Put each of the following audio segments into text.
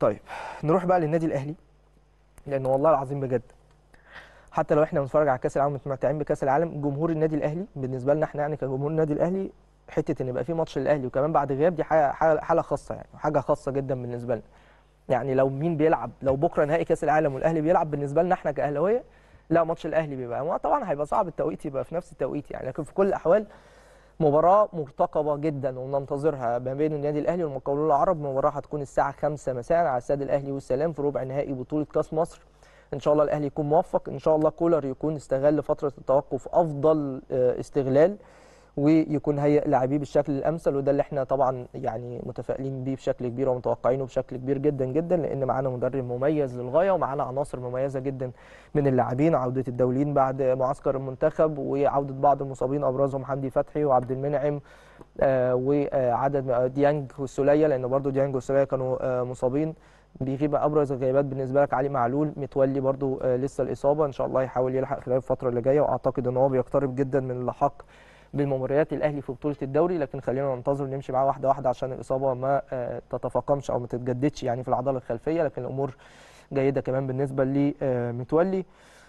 طيب نروح بقى للنادي الاهلي لان والله العظيم بجد حتى لو احنا بنتفرج على كاس العالم متمتعين بكاس العالم جمهور النادي الاهلي بالنسبه لنا احنا يعني كجمهور النادي الاهلي حته ان يبقى في ماتش للاهلي وكمان بعد غياب دي حاجه حاله خاصه يعني حاجه خاصه جدا بالنسبه لنا يعني لو مين بيلعب لو بكره نهائي كاس العالم والاهلي بيلعب بالنسبه لنا احنا كاهلاويه لا ماتش الاهلي بيبقى طبعا هيبقى صعب التوقيت يبقى في نفس التوقيت يعني لكن في كل الاحوال مباراه مرتقبه جدا وننتظرها ما بين النادي الاهلي والمقاولون العرب مباراه هتكون الساعه 5 مساء على استاد الاهلي والسلام في ربع نهائي بطوله كاس مصر ان شاء الله الاهلي يكون موفق ان شاء الله كولر يكون استغل فتره التوقف افضل آه، استغلال ويكون هيئ لاعبيه بالشكل الامثل وده اللي احنا طبعا يعني متفائلين بيه بشكل كبير ومتوقعينه بشكل كبير جدا جدا لان معانا مدرب مميز للغايه ومعانا عناصر مميزه جدا من اللاعبين عوده الدوليين بعد معسكر المنتخب وعوده بعض المصابين ابرزهم حمدي فتحي وعبد المنعم آه، وعدد ديانج والسوليه لان برضو ديانج والسوليه كانوا آه، مصابين بيغيب ابرز الغيابات بالنسبه لك علي معلول متولي برضو آه، لسه الاصابه ان شاء الله يحاول يلحق خلال الفتره اللي جايه واعتقد ان هو بيقترب جدا من اللحاق بالمباريات الاهلي في بطوله الدوري لكن خلينا ننتظر نمشي معاه واحده واحده عشان الاصابه ما آه، تتفاقمش او ما تتجددش يعني في العضله الخلفيه لكن الامور جيده كمان بالنسبه لمتولي آه،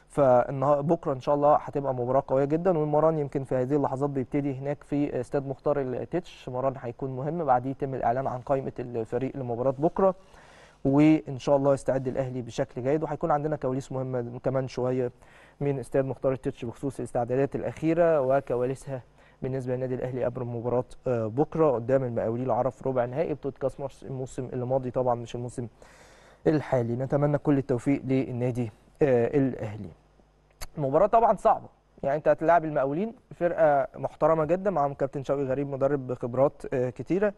فبكره ان شاء الله هتبقى مباراه قويه جدا والمران يمكن في هذه اللحظات بيبتدي هناك في استاد مختار التتش مران هيكون مهم بعديه يتم الاعلان عن قائمه الفريق لمباراه بكره وان شاء الله يستعد الاهلي بشكل جيد وهيكون عندنا كواليس مهمه كمان شويه من استاد مختار التتش بخصوص الاستعدادات الاخيره وكواليسها بالنسبه للنادي الاهلي قبل مباراه آه، بكره قدام المقاولين العرب ربع نهائي بطوله كاس مصر الموسم اللي ماضي طبعا مش الموسم الحالي نتمنى كل التوفيق للنادي آه، الاهلي مباراه طبعا صعبه يعني انت هتلاعب المقاولين فرقه محترمه جدا مع كابتن شوقي غريب مدرب بخبرات آه، كتيره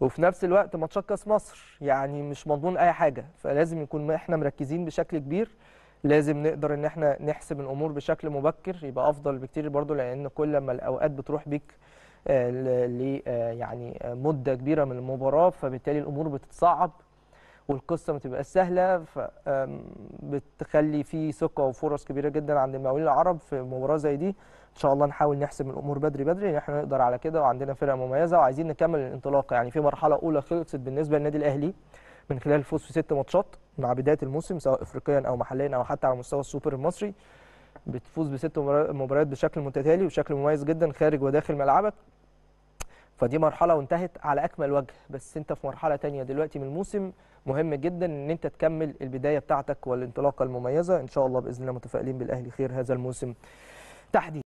وفي نفس الوقت ماتشات كاس مصر يعني مش مضمون اي حاجه فلازم يكون احنا مركزين بشكل كبير لازم نقدر ان احنا نحسب الامور بشكل مبكر يبقى افضل بكتير برضو لان كل ما الاوقات بتروح بيك آه، ل آه، يعني آه، مده كبيره من المباراه فبالتالي الامور بتتصعب والقصه ما تبقاش سهله فبتخلي في ثقه وفرص كبيره جدا عند المقاولين العرب في مباراه زي دي ان شاء الله نحاول نحسم الامور بدري بدري ان احنا نقدر على كده وعندنا فرقه مميزه وعايزين نكمل الانطلاقه يعني في مرحله اولى خلصت بالنسبه للنادي الاهلي من خلال الفوز في ست ماتشات مع بدايه الموسم سواء افريقيا او محليا او حتى على مستوى السوبر المصري بتفوز بست مباريات بشكل متتالي وبشكل مميز جدا خارج وداخل ملعبك فدي مرحله وانتهت على اكمل وجه بس انت في مرحله تانية دلوقتي من الموسم مهم جدا ان انت تكمل البدايه بتاعتك والانطلاقه المميزه ان شاء الله باذن الله متفائلين بالاهلي خير هذا الموسم تحديدا